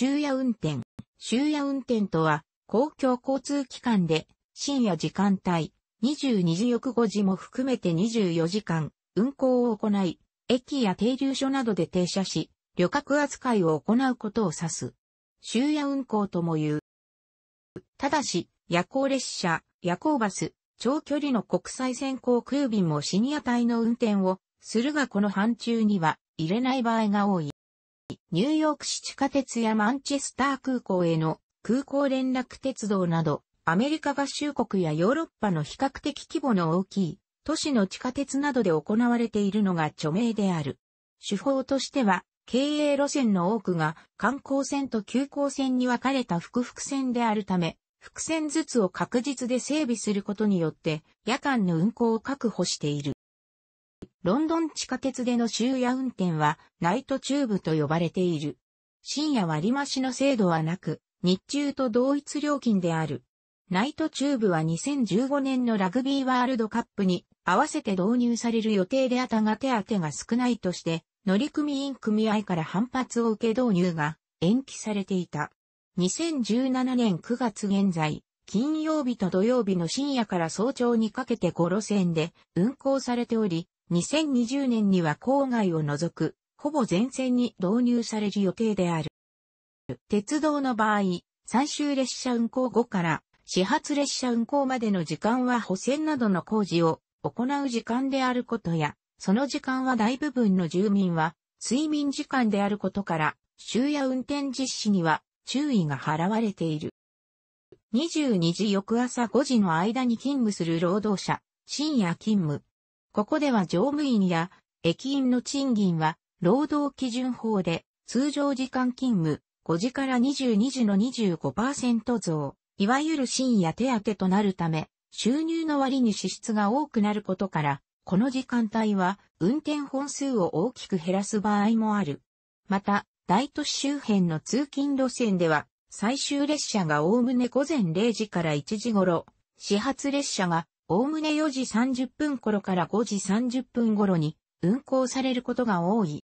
終夜運転。終夜運転とは、公共交通機関で、深夜時間帯、22時翌5時も含めて24時間、運行を行い、駅や停留所などで停車し、旅客扱いを行うことを指す。終夜運行とも言う。ただし、夜行列車、夜行バス、長距離の国際線航空便もシニア帯の運転をするがこの範疇には入れない場合が多い。ニューヨーク市地下鉄やマンチェスター空港への空港連絡鉄道など、アメリカ合衆国やヨーロッパの比較的規模の大きい都市の地下鉄などで行われているのが著名である。手法としては、経営路線の多くが観光線と急行線に分かれた複々線であるため、複線ずつを確実で整備することによって、夜間の運行を確保している。ロンドン地下鉄での終夜運転はナイトチューブと呼ばれている。深夜割増しの制度はなく、日中と同一料金である。ナイトチューブは2015年のラグビーワールドカップに合わせて導入される予定であったが手当が少ないとして、乗組員組合から反発を受け導入が延期されていた。2017年9月現在、金曜日と土曜日の深夜から早朝にかけて5路線で運行されており、2020年には郊外を除く、ほぼ全線に導入される予定である。鉄道の場合、最終列車運行後から始発列車運行までの時間は補線などの工事を行う時間であることや、その時間は大部分の住民は睡眠時間であることから、終夜運転実施には注意が払われている。22時翌朝5時の間に勤務する労働者、深夜勤務、ここでは乗務員や駅員の賃金は労働基準法で通常時間勤務5時から22時の25%増、いわゆる深夜手当となるため、収入の割に支出が多くなることから、この時間帯は運転本数を大きく減らす場合もある。また、大都市周辺の通勤路線では、最終列車がおおむね午前0時から1時頃、始発列車がおおむね4時30分頃から5時30分頃に運行されることが多い。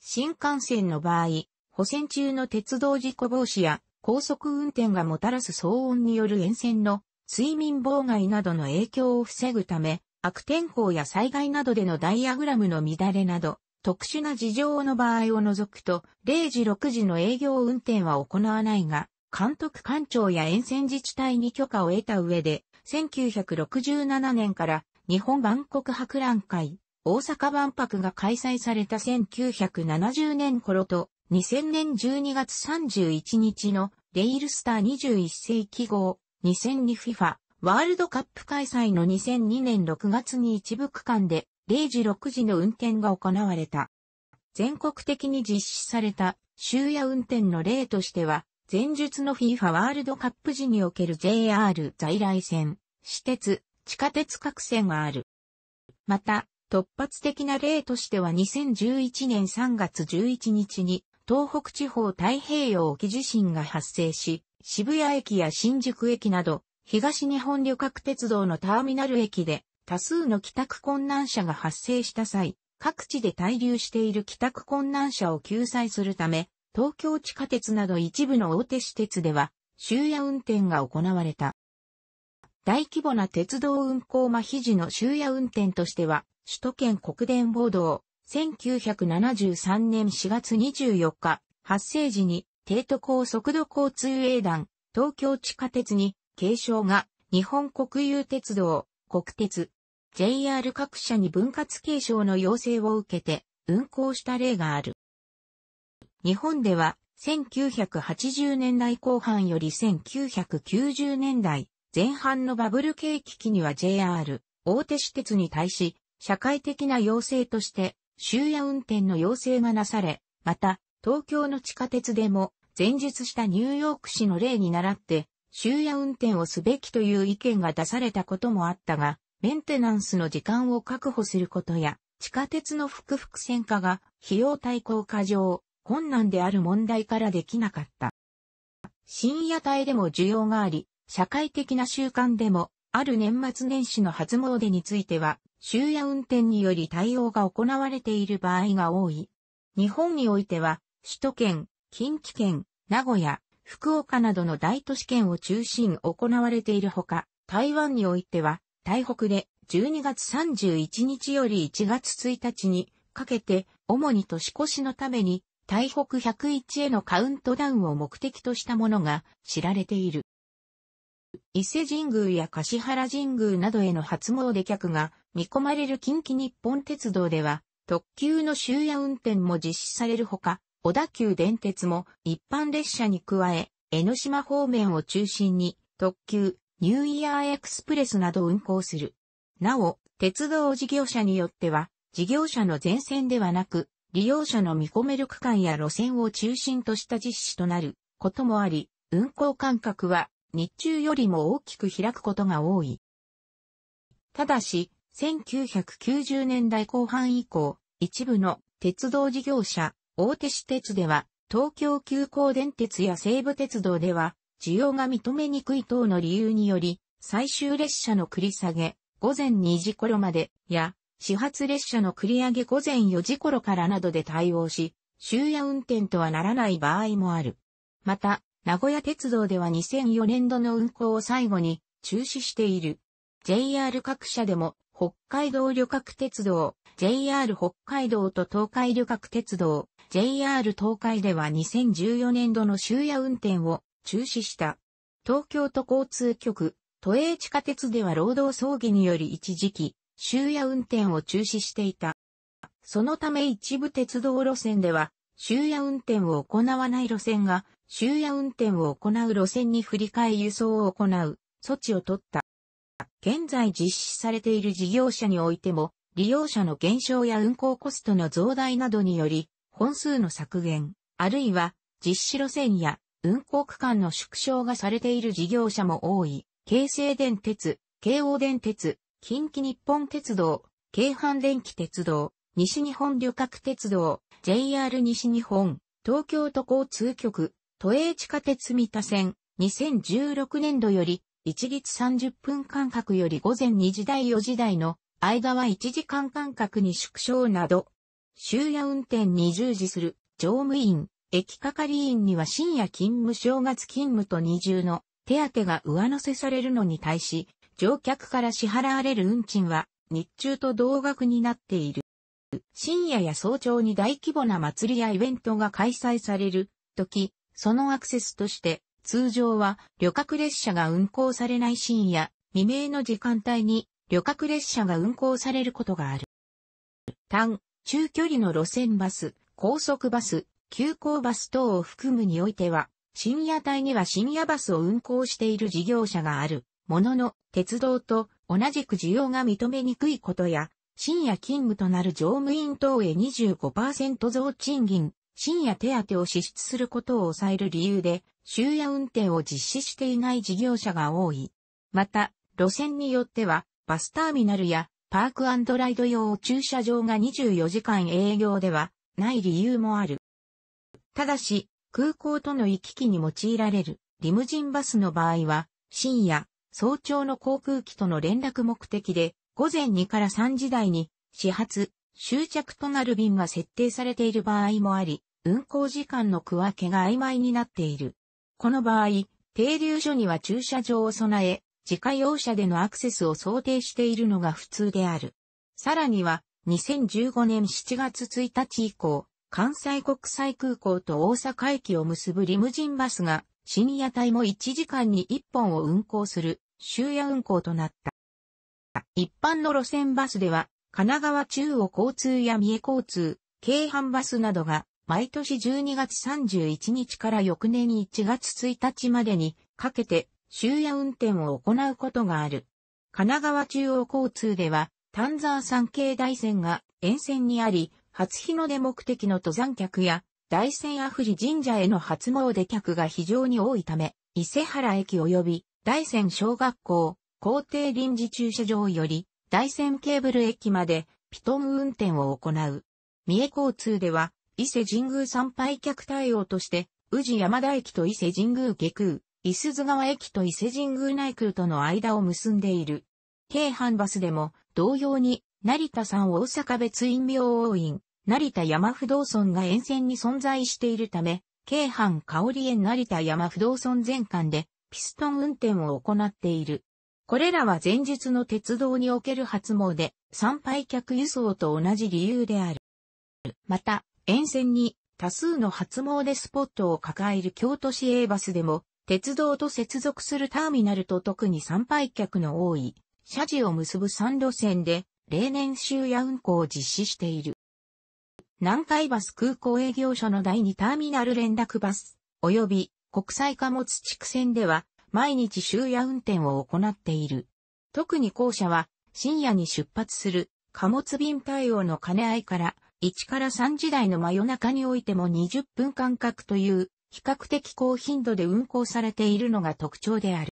新幹線の場合、補線中の鉄道事故防止や高速運転がもたらす騒音による沿線の睡眠妨害などの影響を防ぐため、悪天候や災害などでのダイアグラムの乱れなど、特殊な事情の場合を除くと、0時6時の営業運転は行わないが、監督官庁や沿線自治体に許可を得た上で、1967年から日本万国博覧会、大阪万博が開催された1970年頃と2000年12月31日のレイルスター21世紀号 2002FIFA ワールドカップ開催の2002年6月に一部区間で0時6時の運転が行われた。全国的に実施された終夜運転の例としては前述の FIFA ワールドカップ時における JR 在来線、私鉄、地下鉄各線がある。また、突発的な例としては2011年3月11日に東北地方太平洋沖地震が発生し、渋谷駅や新宿駅など東日本旅客鉄道のターミナル駅で多数の帰宅困難者が発生した際、各地で滞留している帰宅困難者を救済するため、東京地下鉄など一部の大手私鉄では、終夜運転が行われた。大規模な鉄道運行麻痺時の終夜運転としては、首都圏国電報道、1973年4月24日、発生時に、帝都高速度交通営団、東京地下鉄に、継承が、日本国有鉄道、国鉄、JR 各社に分割継承の要請を受けて、運行した例がある。日本では1980年代後半より1990年代前半のバブル景気期には JR 大手私鉄に対し社会的な要請として終夜運転の要請がなされ、また東京の地下鉄でも前述したニューヨーク市の例に倣って終夜運転をすべきという意見が出されたこともあったが、メンテナンスの時間を確保することや、地下鉄の複々線化が費用対効果上、困難である問題からできなかった。深夜帯でも需要があり、社会的な習慣でも、ある年末年始の初詣については、終夜運転により対応が行われている場合が多い。日本においては、首都圏、近畿圏、名古屋、福岡などの大都市圏を中心行われているほか、台湾においては、台北で12月31日より1月1日にかけて、主に年越しのために台北101へのカウントダウンを目的としたものが知られている。伊勢神宮や柏原神宮などへの初詣客が見込まれる近畿日本鉄道では、特急の終夜運転も実施されるほか、小田急電鉄も一般列車に加え、江ノ島方面を中心に特急、ニューイヤーエクスプレスなど運行する。なお、鉄道事業者によっては、事業者の前線ではなく、利用者の見込める区間や路線を中心とした実施となることもあり、運行間隔は日中よりも大きく開くことが多い。ただし、1990年代後半以降、一部の鉄道事業者、大手私鉄では、東京急行電鉄や西武鉄道では、需要が認めにくい等の理由により、最終列車の繰り下げ、午前2時頃まで、や、始発列車の繰り上げ午前4時頃からなどで対応し、終夜運転とはならない場合もある。また、名古屋鉄道では2004年度の運行を最後に中止している。JR 各社でも、北海道旅客鉄道、JR 北海道と東海旅客鉄道、JR 東海では2014年度の終夜運転を中止した。東京都交通局、都営地下鉄では労働争議により一時期、終夜運転を中止していた。そのため一部鉄道路線では、終夜運転を行わない路線が、終夜運転を行う路線に振り替え輸送を行う措置を取った。現在実施されている事業者においても、利用者の減少や運行コストの増大などにより、本数の削減、あるいは実施路線や運行区間の縮小がされている事業者も多い、京成電鉄、京王電鉄、近畿日本鉄道、京阪電気鉄道、西日本旅客鉄道、JR 西日本、東京都交通局、都営地下鉄三田線、2016年度より、一律30分間隔より午前2時台4時台の間は1時間間隔に縮小など、終夜運転に従事する乗務員、駅係員には深夜勤務正月勤務と二重の手当が上乗せされるのに対し、乗客から支払われる運賃は日中と同額になっている。深夜や早朝に大規模な祭りやイベントが開催される時、そのアクセスとして通常は旅客列車が運行されない深夜未明の時間帯に旅客列車が運行されることがある。単、中距離の路線バス、高速バス、急行バス等を含むにおいては、深夜帯には深夜バスを運行している事業者がある。ものの、鉄道と同じく需要が認めにくいことや、深夜勤務となる乗務員等へ25%増賃金、深夜手当を支出することを抑える理由で、終夜運転を実施していない事業者が多い。また、路線によっては、バスターミナルやパークライド用駐車場が24時間営業ではない理由もある。ただし、空港との行き来に用いられるリムジンバスの場合は、深夜、早朝の航空機との連絡目的で、午前2から3時台に、始発、終着となる便が設定されている場合もあり、運行時間の区分けが曖昧になっている。この場合、停留所には駐車場を備え、自家用車でのアクセスを想定しているのが普通である。さらには、2015年7月1日以降、関西国際空港と大阪駅を結ぶリムジンバスが深夜帯も1時間に1本を運行する終夜運行となった。一般の路線バスでは、神奈川中央交通や三重交通、京阪バスなどが、毎年12月31日から翌年1月1日までにかけて終夜運転を行うことがある。神奈川中央交通では、丹沢山系大山が沿線にあり、初日の出目的の登山客や、大山阿富士神社への初詣客が非常に多いため、伊勢原駅及び大山小学校、校庭臨時駐車場より、大山ケーブル駅まで、ピトン運転を行う。三重交通では、伊勢神宮参拝客対応として、宇治山田駅と伊勢神宮下空、伊豆津川駅と伊勢神宮内空との間を結んでいる。京阪バスでも、同様に、成田山大阪別院病王院、成田山不動村が沿線に存在しているため、京阪香織園成田山不動村全館で、ピストン運転を行っている。これらは前日の鉄道における初詣、参拝客輸送と同じ理由である。また、沿線に多数の初詣スポットを抱える京都市 A バスでも、鉄道と接続するターミナルと特に参拝客の多い、社寺を結ぶ3路線で、例年終夜運行を実施している。南海バス空港営業所の第2ターミナル連絡バス、及び国際貨物地区線では毎日終夜運転を行っている。特に後者は深夜に出発する貨物便対応の兼ね合いから1から3時台の真夜中においても20分間隔という比較的高頻度で運行されているのが特徴である。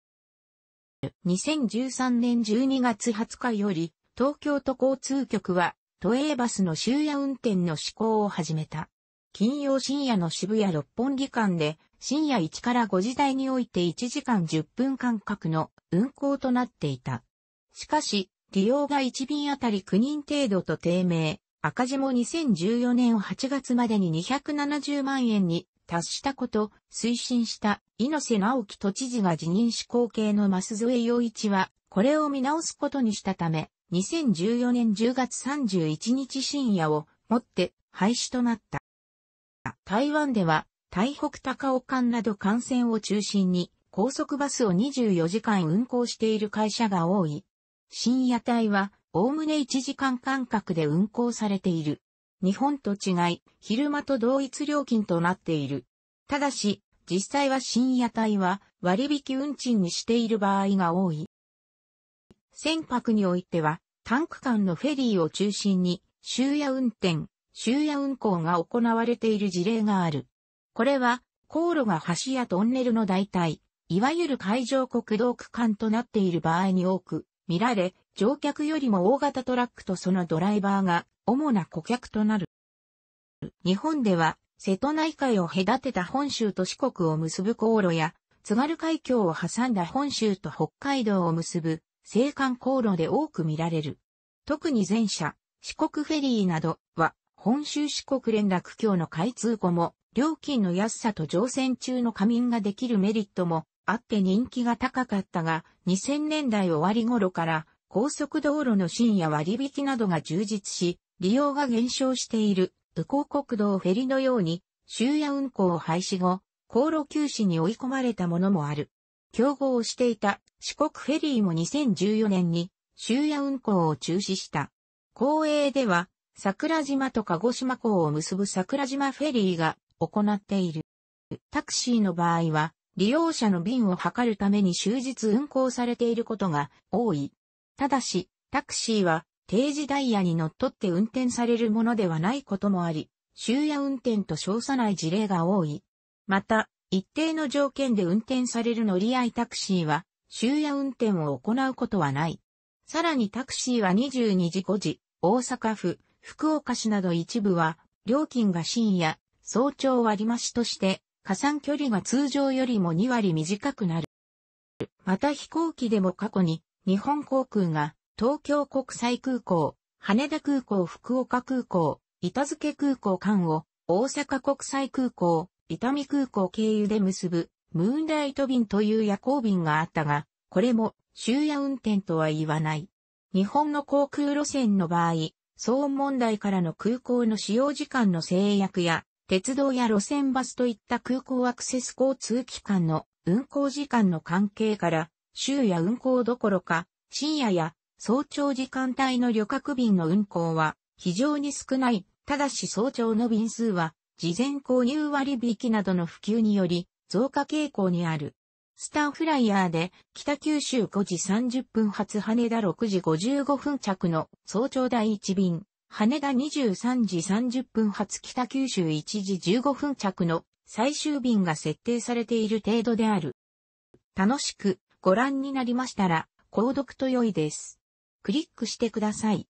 2013年12月20日より東京都交通局は都営バスの終夜運転の施行を始めた。金曜深夜の渋谷六本木間で深夜1から5時台において1時間10分間隔の運行となっていた。しかし、利用が1便あたり9人程度と低迷、赤字も2014年8月までに270万円に達したこと、推進した猪瀬直樹都知事が辞任し後系の増添洋一は、これを見直すことにしたため、2014年10月31日深夜をもって廃止となった。台湾では、台北高尾間など幹線を中心に、高速バスを24時間運行している会社が多い。深夜帯は、おおむね1時間間隔で運行されている。日本と違い、昼間と同一料金となっている。ただし、実際は深夜帯は割引運賃にしている場合が多い。船舶においては、タンク間のフェリーを中心に、終夜運転、終夜運行が行われている事例がある。これは、航路が橋やトンネルの代替、いわゆる海上国道区間となっている場合に多く見られ、乗客よりも大型トラックとそのドライバーが主な顧客となる。日本では、瀬戸内海を隔てた本州と四国を結ぶ航路や、津軽海峡を挟んだ本州と北海道を結ぶ青函航路で多く見られる。特に前者、四国フェリーなどは本州四国連絡橋の開通後も、料金の安さと乗船中の仮眠ができるメリットもあって人気が高かったが、2000年代終わり頃から高速道路の深夜割引などが充実し、利用が減少している、右高国道フェリのように、終夜運行を廃止後、航路休止に追い込まれたものもある。競合をしていた四国フェリーも2014年に終夜運行を中止した。公営では桜島と鹿児島港を結ぶ桜島フェリーが行っている。タクシーの場合は、利用者の便を測るために終日運行されていることが多い。ただし、タクシーは定時ダイヤに乗っ取って運転されるものではないこともあり、終夜運転と称さない事例が多い。また、一定の条件で運転される乗り合いタクシーは、終夜運転を行うことはない。さらにタクシーは22時5時、大阪府福岡市など一部は、料金が深夜、早朝割増として、加算距離が通常よりも2割短くなる。また飛行機でも過去に、日本航空が、東京国際空港、羽田空港、福岡空港、板付空港間を、大阪国際空港、伊丹空港経由で結ぶ、ムーンライト便という夜行便があったが、これも、終夜運転とは言わない。日本の航空路線の場合、騒音問題からの空港の使用時間の制約や、鉄道や路線バスといった空港アクセス交通機関の運行時間の関係から、週や運行どころか、深夜や早朝時間帯の旅客便の運行は非常に少ない。ただし早朝の便数は、事前購入割引などの普及により増加傾向にある。スターフライヤーで北九州5時30分発羽田6時55分着の早朝第1便、羽田23時30分発北九州1時15分着の最終便が設定されている程度である。楽しくご覧になりましたら、購読と良いです。クリックしてください。